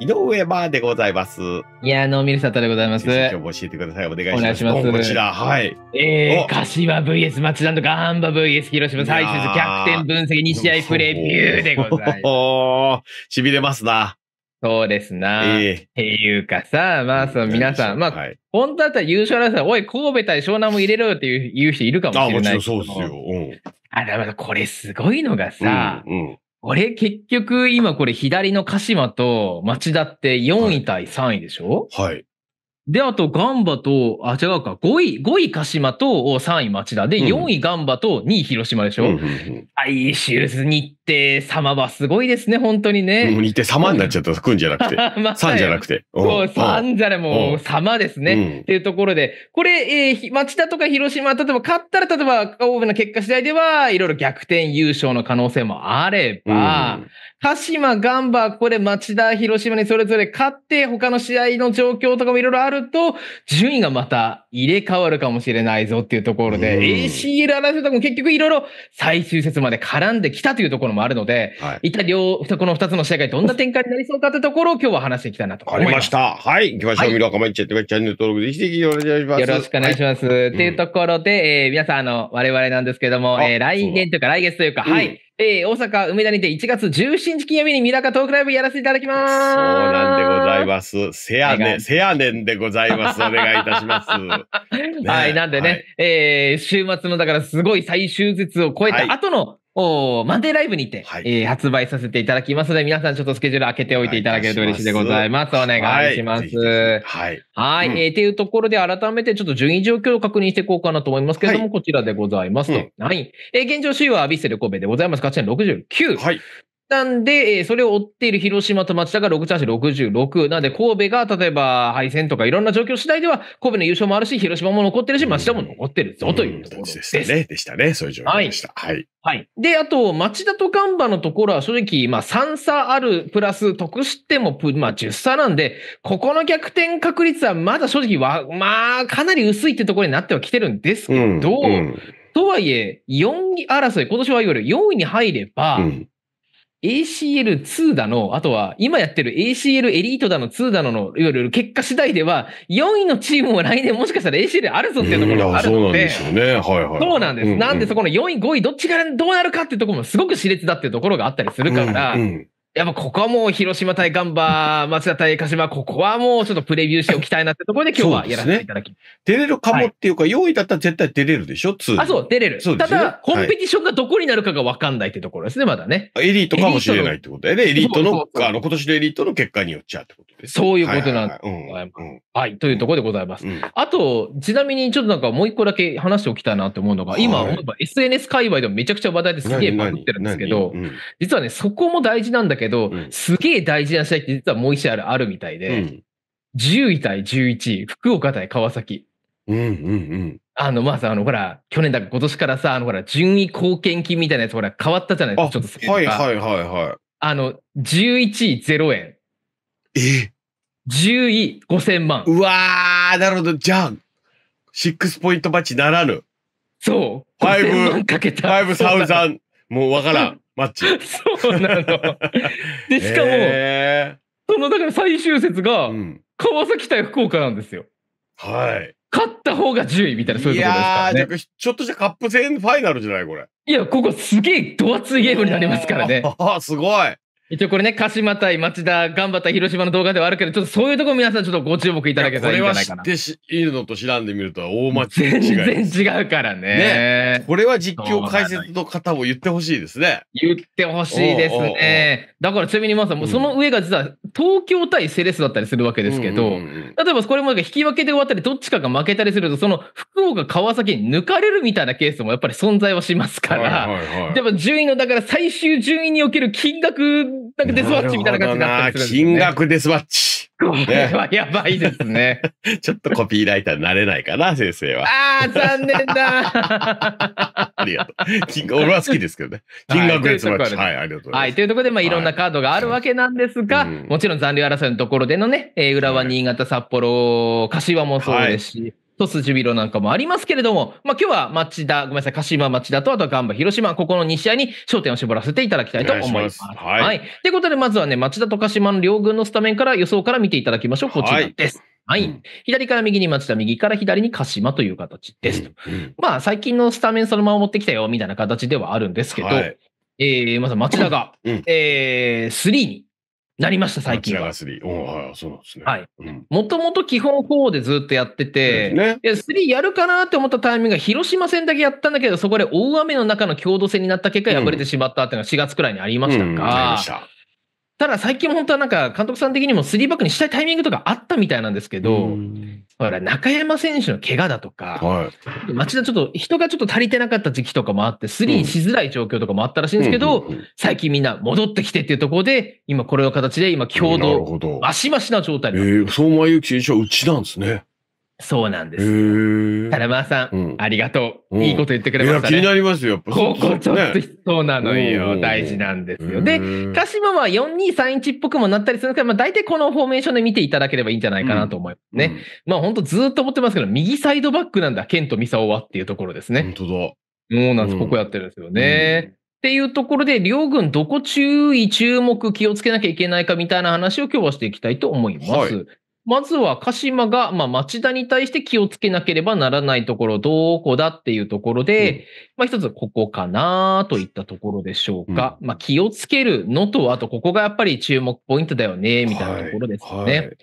井上までございます。いや、のミルサタでございます。今日も教えてください。お願いします。こちら、はい。えー、柏 VS 松田とガンバ VS 広島最終戦逆転分析2試合プレビューでございます。しびれますな。そうですな。えー、っていうかさ、まあ、その皆さん、まあ、はい、本当だったら優勝争い、おい、神戸対湘南も入れろよっていう言う人いるかもしれない。あ、もちろんそうですよ。うん、あ、だからこれすごいのがさ、うんうん俺、結局、今これ左の鹿島と町田って4位対3位でしょ、はい、はい。で、あと、ガンバと、あ、違うか、5位、5位鹿島と3位町田で、4位ガンバと2位広島でしょ、うん、うんいシューズにって様はすごいですね、本当にね。もうん、一様になっちゃった、くんじゃなくて。さ んじゃなくて。そう、さんじゃね、もう、様ですね、っていうところで、これ、えー、町田とか広島、例えば勝ったら、例えば、ブンの結果次第では、いろいろ逆転優勝の可能性もあれば、鹿島、ガンバ、ここで町田、広島にそれぞれ勝って、他の試合の状況とかもいろいろあると、順位がまた入れ替わるかもしれないぞっていうところで、うん、ACL 争いとも結局いろいろ最終節まで絡んできたというところもあるので、はい、いっ両、この二つの試合がどんな展開になりそうかというところを今日は話していきたいなと思います。ありました。はい。行きましょう。はい、ミラカマイチェットチャンネル登録ぜひぜひよろしくお願いします。よろしくお願いします。と、はい、いうところで、えー、皆さん、あの、我々なんですけども、えー、来年というか来月というか、はい。えー、大阪、梅田にて1月17日金曜日に三カトークライブやらせていただきます。そうなんでございます。せやねん、せやねんでございます。お願いいたします。ね、はい、なんでね、はい、えー、週末のだからすごい最終節を超えた後の、はいおマンデーライブにて、はい、えー、発売させていただきますので、皆さんちょっとスケジュール開けておいていただけると嬉しいでございます。お願いします。はい。はい。はえっていうところで改めてちょっと順位状況を確認していこうかなと思いますけれども、はい、こちらでございますと。はい、うんはい、えー、現状首位はアビスセル神戸でございます。勝ち点69。はい。なんで、えそれを追っている広島と町田が6対66。なんで神戸が例えば敗戦とかいろんな状況次第では、神戸の優勝もあるし、広島も残ってるし、町田も残ってるぞというところです。うんうん、でしたね。でしたね。そういう状況でした。はい。はい。で、あと、町田とガンバのところは正直、まあ3差あるプラス得失点も、まあ10差なんで、ここの逆転確率はまだ正直は、まあかなり薄いってところになってはきてるんですけど、うんうん、とはいえ、4位争い、今年はいわゆる4位に入れば、うん ACL2 だの、あとは今やってる ACL エリートだの、2だのの、いわゆる結果次第では、4位のチームも来年もしかしたら ACL あるぞっていうところがあるので、そうなんですよね。はいはい。そうなんです。なんでそこの4位、5位、どっちがどうなるかっていうところもすごく熾烈だっていうところがあったりするから、うんうんやっぱここはもう広島対ガンバ、松田対鹿島、ここはもうちょっとプレビューしておきたいなってところで今日はやらせていただきね、出れるかもっていうか、はい、用意だったら絶対出れるでしょ、2。あ、そう、出れる。ね、ただ、コンペティションがどこになるかがわかんないってところですね、まだね。エリートかもしれないってことだよね。エリートの、あの、今年のエリートの結果によっちゃってことそういうことなんではい、というところでございます。うん、あと、ちなみにちょっとなんかもう一個だけ話しておきたいなと思うのが、今、はい、SNS 界隈でもめちゃくちゃ話題ですげえバズってるんですけど、うん、実はね、そこも大事なんだけど、うん、すげえ大事な試合って実はもう一試合あるみたいで、うん、10位対11位、福岡対川崎。うんうんうんあの、まあさ、あの、ほら、去年だか今年からさ、あの、ほら、順位貢献金みたいなやつ、ほら、変わったじゃないですか、ちょっと。はいはいはいはい。あの、11位0円。え10位5000万。うわー、なるほど。じゃあ、6ポイントバッチならぬ。そう。5、かけた。5,000、もうわからん、マッチ。そうなの。で、しかも、えー、その、だから最終節が、うん、川崎対福岡なんですよ。はい。勝った方が10位みたいな、そういうところですからね、ね。ちょっとしたカップ戦ファイナルじゃないこれ。いや、ここすげえ、ドアツーゲームになりますからね。あ、すごい。一応これね、鹿島対町田、頑張った広島の動画ではあるけど、ちょっとそういうところ皆さんちょっとご注目いただけたらいいんじゃないかな。これは知っているのと知らんでみると大間違い。全然違うからね。ね。これは実況解説の方も言ってほしいですね。言ってほしいですね。だからちなみに皆さん、もうその上が実は東京対セレスだったりするわけですけど、うんうんうん、例えばこれも引き分けで終わったり、どっちかが負けたりすると、その福岡、川崎に抜かれるみたいなケースもやっぱり存在はしますから、はいはいはい、でも順位の、だから最終順位における金額なんかデスワッチみたいな感じになってる、ね、金額デスワッチ。これはやばいですね。ちょっとコピーライターになれないかな、先生は。ああ、残念だ。ありがとう。金俺は好きですけどね。金額デスマッチ。はい、ありがとうございます。はい、というところで、まあ、いろんなカードがあるわけなんですが、はい、もちろん残留争いのところでのね、えー、浦和、新潟、札幌、柏もそうですし、はいとスジビロなんかもありますけれども、まあ、今日は町田、ごめんなさい、鹿島町田と、あとはガンバ、広島、ここの2試合に焦点を絞らせていただきたいと思います。いますはい。と、はい、うことで、まずはね、町田と鹿島の両軍のスタメンから予想から見ていただきましょう。こちらです。はいはい。左から右に町田、右から左に鹿島という形ですうんうん、まあ、最近のスタメンそのまま持ってきたよ、みたいな形ではあるんですけど、はい、えー、まず町田が、うん、えー、3になりました、最近は。もともと基本4でずっとやってて、ね、いやーやるかなって思ったタイミングが広島戦だけやったんだけど、そこで大雨の中の強度戦になった結果、敗れてしまったっていうのが4月くらいにありましたが、ただ最近本当はなんか監督さん的にも3バックにしたいタイミングとかあったみたいなんですけど、ほら、中山選手の怪我だとか、はい、町田ちょっと人がちょっと足りてなかった時期とかもあって、3にしづらい状況とかもあったらしいんですけど、最近みんな戻ってきてっていうところで、今これの形で今共同、マしマしな状態ええー、相馬勇紀選手はうちなんですね。そうなんですよ。タラマーさん、うん、ありがとう、うん。いいこと言ってくれましたね。気になりますよ。ここちょっと、そうなのよ、大事なんですよ。で、鹿島は4231っぽくもなったりするから、まあ大体このフォーメーションで見ていただければいいんじゃないかなと思いますね。うん、まあ本当ずっと思ってますけど、右サイドバックなんだ、ケント・ミサオはっていうところですね。本当だ。そうなんです。ここやってるんですよね。っていうところで、両軍どこ注意、注目、気をつけなきゃいけないかみたいな話を今日はしていきたいと思います。はいまずは鹿島が、まあ、町田に対して気をつけなければならないところ、どこだっていうところで、うん、まあ、一つここかなといったところでしょうか。うん、まあ、気をつけるのと、あとここがやっぱり注目ポイントだよね、みたいなところですよね。はいはい、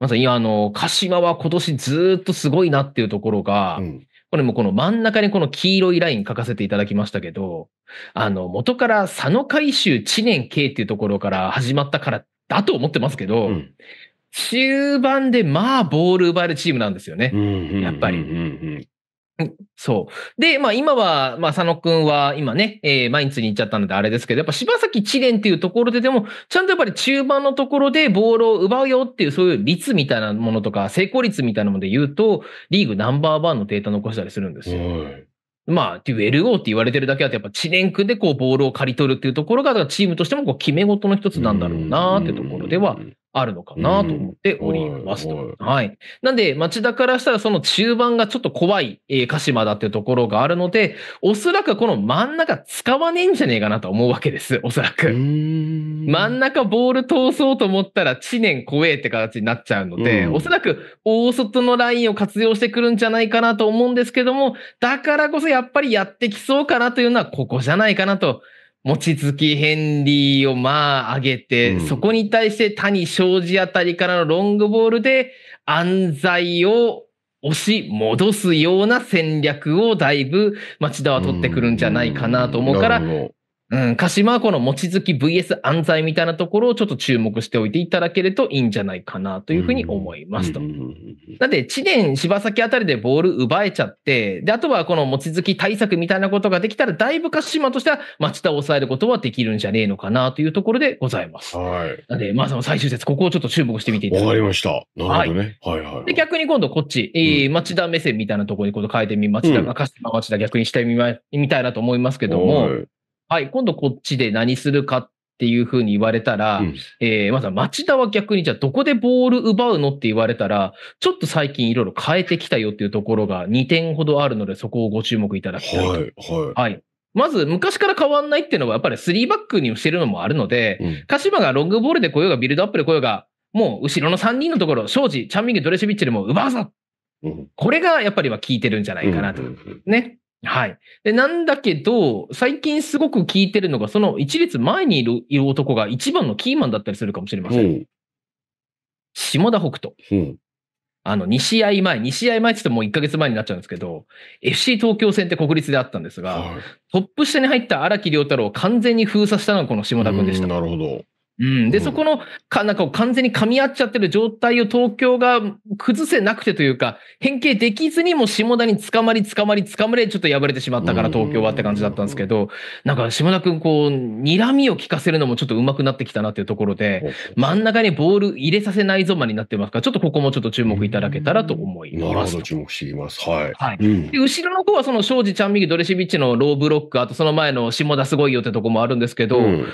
まさに、あの、鹿島は今年ずっとすごいなっていうところが、うん、これもこの真ん中にこの黄色いライン書かせていただきましたけど、あの、元から佐野回収知念慶っていうところから始まったからだと思ってますけど、中盤でまあボール奪えるチームなんですよね。やっぱり。そう。で、まあ今は、まあ佐野くんは今ね、えー、マインツに行っちゃったのであれですけど、やっぱ柴崎知念っていうところででも、ちゃんとやっぱり中盤のところでボールを奪うよっていうそういう率みたいなものとか、成功率みたいなもので言うと、リーグナンバーワンのデータ残したりするんですよ。まあ、デュエル王って言われてるだけあって、やっぱ知念君でこうボールを刈り取るっていうところが、チームとしてもこう決め事の一つなんだろうなってところではあるのかなと思っておりますと。はい。なんで、町田からしたらその中盤がちょっと怖い、えー、鹿島だっていうところがあるので、おそらくこの真ん中使わねえんじゃねえかなと思うわけです、おそらく。真ん中ボール通そうと思ったら知念怖えって形になっちゃうので、おそらく大外のラインを活用してくるんじゃないかなと思うんですけども、だからこそやっぱりやってきそうかなというのはここじゃないかなと餅つきヘンリーをまあ上げて、うん、そこに対して谷庄司あたりからのロングボールで安西を押し戻すような戦略をだいぶ町田は取ってくるんじゃないかなと思うから、うん、うん、鹿島この望月 VS 安西みたいなところをちょっと注目しておいていただけるといいんじゃないかなというふうに思いますと。なんで、知念、柴崎あたりでボール奪えちゃって、で、あとはこの望月対策みたいなことができたら、だいぶ鹿島としては町田を抑えることはできるんじゃねえのかなというところでございます。はい。なので、まあその最終節、ここをちょっと注目してみていただきわかりました。なるほどね。はい、はい、はい。で、逆に今度こっち、えー、町田目線みたいなところにこ変えてみ、町田、う鹿島町田逆にしてみみたいなと思いますけども、はい、今度こっちで何するかっていうふうに言われたら、うん、えー、まずは町田は逆にじゃあどこでボール奪うのって言われたら、ちょっと最近いろいろ変えてきたよっていうところが2点ほどあるので、そこをご注目いただきたい。はい、はい。はいまず、昔から変わんないっていうのは、やっぱり3バックにしてるのもあるので、うん、鹿島がロングボールで来ようが、ビルドアップで来ようが、もう後ろの3人のところ、庄司、チャンミング、ドレシビッチでも奪うぞ、うん、これがやっぱりは効いてるんじゃないかなと。ね。はい。で、なんだけど、最近すごく聞いてるのが、その一列前にいるいる男が一番のキーマンだったりするかもしれません。うん、下田北斗。うん、あの、2試合前、2試合前って言ってもう1ヶ月前になっちゃうんですけど、FC 東京戦って国立であったんですが、はい、トップ下に入った荒木亮太郎を完全に封鎖したのがこの下田君でした。なるほど。うん、で、そこのか、なんか完全に噛み合っちゃってる状態を東京が崩せなくてというか、変形できずにもう下田に捕まり捕まり捕まれ、ちょっと破れてしまったから東京はって感じだったんですけど、なんか下田君こう、睨みを効かせるのもちょっと上手くなってきたなっていうところで、真ん中にボール入れさせないぞまになってますから、ちょっとここもちょっと注目いただけたらと思います。なるほど、注目しています。はい。はい、うん、で後ろの方はその庄司ちゃん右ドレシビッチのローブロック、あとその前の下田すごいよってとこもあるんですけど、うん、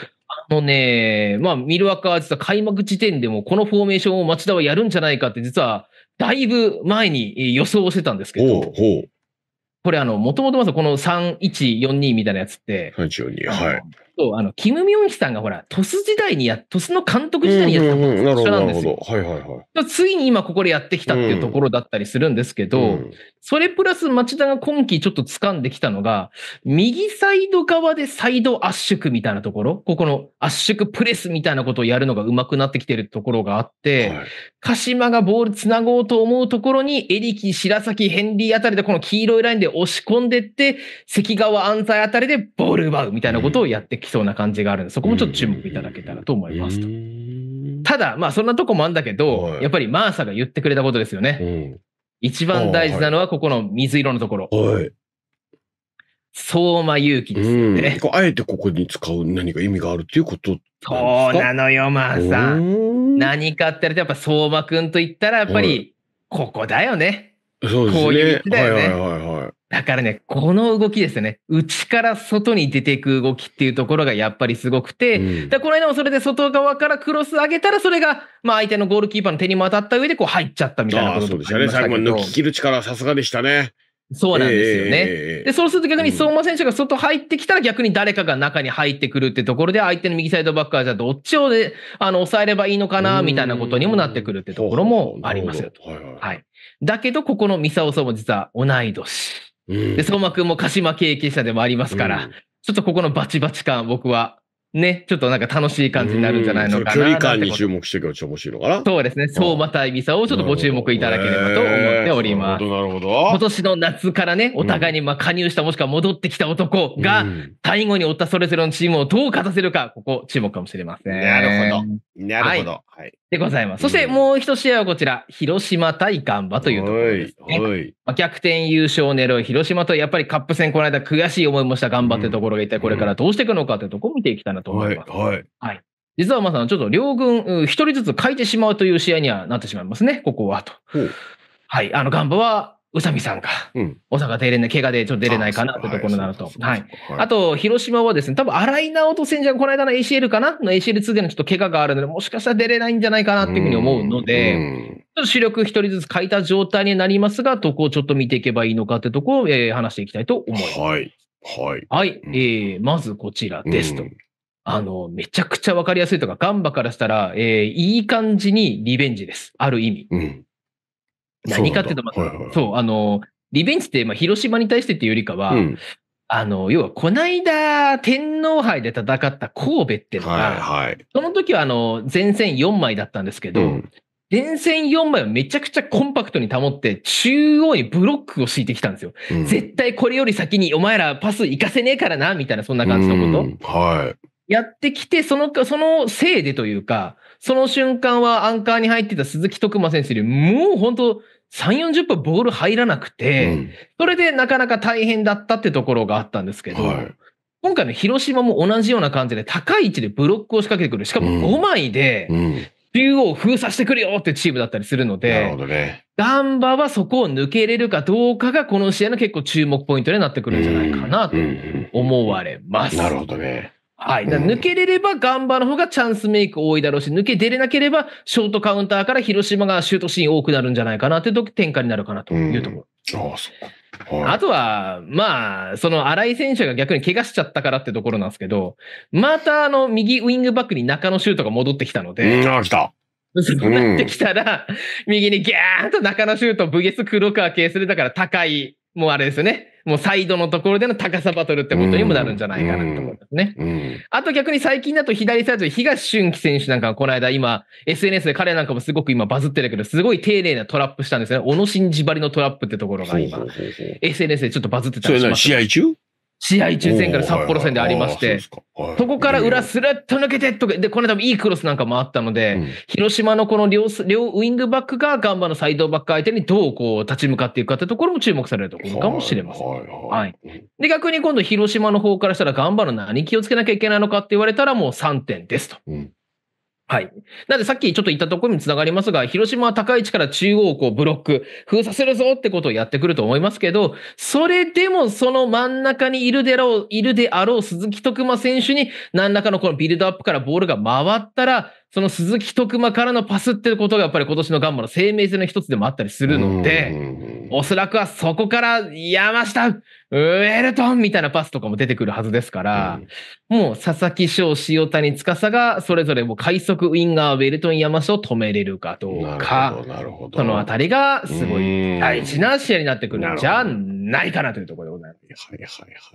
のね、まあ、ミルワカは実は開幕時点でも、このフォーメーションを町田はやるんじゃないかって、実は、だいぶ前に予想してたんですけど、これ、あの、もともとまずこの3142みたいなやつって、はい、と、あの、キム・ミョンヒさんがほら、鳥栖時代にや、鳥栖の監督時代にやったことなんですよ。はいはいはい。ついに今ここでやってきたっていうところだったりするんですけど、うんそれプラス町田が今季ちょっと掴んできたのが、右サイド側でサイド圧縮みたいなところ、ここの圧縮プレスみたいなことをやるのが上手くなってきてるところがあって、はい、鹿島がボール繋ごうと思うところに、エリキ、白崎、ヘンリーあたりでこの黄色いラインで押し込んでって、関川、安西あたりでボール奪うみたいなことをやってきそうな感じがあるんで、そこもちょっと注目いただけたらと思いますと。ただ、まあそんなとこもあんだけど、やっぱりマーサが言ってくれたことですよね。一番大事なのはここの水色のところ。はい。相馬勇気ですよね。あえてここに使う何か意味があるっていうことそうなのよ、マーサ。何かってやっぱ相馬くんと言ったらやっぱりここだよね。そうですね。こういう道だよね。はいはいはい、はい、だからね、この動きですね。内から外に出ていく動きっていうところがやっぱりすごくて、うん、だこの間もそれで外側からクロス上げたら、それが、まあ相手のゴールキーパーの手にも当たった上でこう入っちゃったみたいなことああ、そうですたね。最後抜き切る力さすがでしたね。そうなんですよね。えー、で、そうすると逆に相馬選手が外入ってきたら逆に誰かが中に入ってくるってところで、相手の右サイドバックはじゃあどっちをで、あの、抑えればいいのかな、みたいなことにもなってくるってところもありますよと。はい、はいだけど、ここのサオさんも実は同い年。で、相馬くんも鹿島経験者でもありますから、うん、ちょっとここのバチバチ感、僕はね、ちょっとなんか楽しい感じになるんじゃないのかな距離感に注目していけば面白いのかな。そうですね、相馬対美沙をちょっとご注目いただければと思っております。なるほど、今年の夏からね、お互いにまあ加入したもしくは戻ってきた男が、最後に追ったそれぞれのチームをどう勝たせるか、ここ注目かもしれません。なるほど。なるほど、はい。でございます。そしてもう一試合はこちら、広島対ガンバというところですね、はい。まあ、逆転優勝を狙う広島と、やっぱりカップ戦この間悔しい思いもしたガンバってところが一体これからどうしていくのかというところを見ていきたいなと思います。うん、はい。はい。実はまさん、ちょっと両軍、一人ずつ変えてしまうという試合にはなってしまいますね、ここはと。はい。あの、ガンバは宇佐美さんか。うん、大阪出れない、怪我でちょっと出れないかなってところになると。はい、あと、広島はですね、多分新井直人選手がこの間の ACL かなの ACL2 でのちょっと怪我があるので、もしかしたら出れないんじゃないかなっていうふうに思うので、ちょっと主力一人ずつ書いた状態になりますが、どこをちょっと見ていけばいいのかってとこを、えー、話していきたいと思います。はい。はい。はい。えー、まずこちらですと。あの、めちゃくちゃわかりやすいとか、ガンバからしたら、えー、いい感じにリベンジです。ある意味。うん何かっていうと、まあ、はいはい、そう、あの、リベンジって、まあ、広島に対してっていうよりかは、うん、あの、要は、この間天皇杯で戦った神戸っていうのが、はいはい、その時は、あの、前線4枚だったんですけど、うん、前線4枚をめちゃくちゃコンパクトに保って、中央にブロックを敷いてきたんですよ。うん、絶対これより先に、お前らパス行かせねえからな、みたいな、そんな感じのこと。はい。やってきて、その、そのせいでというか、その瞬間はアンカーに入ってた鈴木徳馬選手よりもう本当3、40分ボール入らなくて、うん、それでなかなか大変だったってところがあったんですけど、はい、今回の広島も同じような感じで高い位置でブロックを仕掛けてくる。しかも5枚で、中央を封鎖してくるよってチームだったりするので、なるほどね。ガンバはそこを抜けれるかどうかが、この試合の結構注目ポイントになってくるんじゃないかなと思われます。うんうんうん、なるほどね。はい。抜けれればガンバの方がチャンスメイク多いだろうし、抜け出れなければショートカウンターから広島がシュートシーン多くなるんじゃないかなという展開になるかなというところ。ああ、そはい、あとは、まあ、その新井選手が逆に怪我しちゃったからってところなんですけど、またあの右ウィングバックに中野シュートが戻ってきたので。戻来た。そうなってきたら、うん、右にギャーンと中野シュート、VS 黒川系するだから高い、もうあれですよね。もうサイドのところでの高さバトルってことにもなるんじゃないかなと思いますね。あと逆に最近だと左サイドで東俊樹選手なんかこの間今 SNS で彼なんかもすごく今バズってるけど、すごい丁寧なトラップしたんですね。小野伸二張りのトラップってところが今、SNS でちょっとバズってたんです。そ試合中試合中戦から札幌戦でありまして、そこから裏スラッと抜けてとか、で、この間もいいクロスなんかもあったので、うん、広島のこの両両ウィングバックがガンバのサイドバック相手にどうこう立ち向かっていくかってところも注目されるところかもしれません。はい、はい、で、逆に今度広島の方からしたらガンバの何気をつけなきゃいけないのかって言われたらもう3点ですと。うんはい。なのでさっきちょっと言ったところにつながりますが、広島は高い位置から中央をこうブロック、封鎖するぞってことをやってくると思いますけど、それでもその真ん中にいるであろう、いるであろう鈴木徳馬選手に何らかのこのビルドアップからボールが回ったら、その鈴木徳馬からのパスっていうことがやっぱり今年のガンマの生命線の一つでもあったりするので、おそらくはそこから山下、ウェルトンみたいなパスとかも出てくるはずですから、うん、もう佐々木翔、塩谷司がそれぞれも快速ウィンガー、ウェルトン、山下を止めれるかどうか、そのあたりがすごい大事な試合になってくるんじゃないかなというところではいはい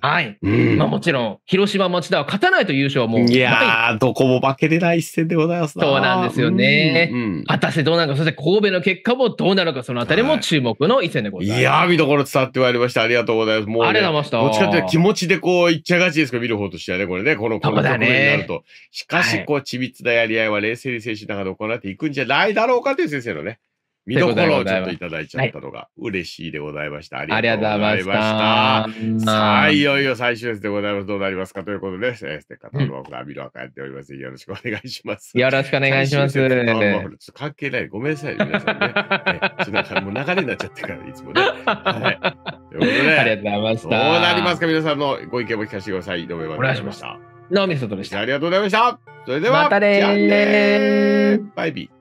はい。はい。うんまあもちろん、広島町田は勝たないと優勝はもう。いやー、どこも負けれない一戦でございますそうなんですよねうんうん果たしてどうなるか、そして神戸の結果もどうなるか、そのあたりも注目の一戦でございます。い、やー、見どころ伝わってまいりました。ありがとうございます。もう、ね、ありがとうございましたどっちかというと気持ちでこう、いっちゃがちですか、見る方としてはね、これね、この、この局面になると。しかし、こう、緻密なやり合いは冷静に精神の中で行っていくんじゃないだろうかという先生のね、見どころをちょっといただいちゃったのが嬉しいでございました。ありがとうございました。いしたさあ、いよいよ最終節でございます。どうなりますかということで、えステッカーと僕はミロアカやっております。よろしくお願いします。よろしくお願いします。関係ない。ごめんなさい、皆さんね。ちょっともう流れになっちゃってから、いつもね。はい。ということで、ありがとうございました。どうなりますか皆さんのご意見も聞かせてください。どうもお願いました。ナオミトでした。ありがとうございました。それでは、またねバイビー。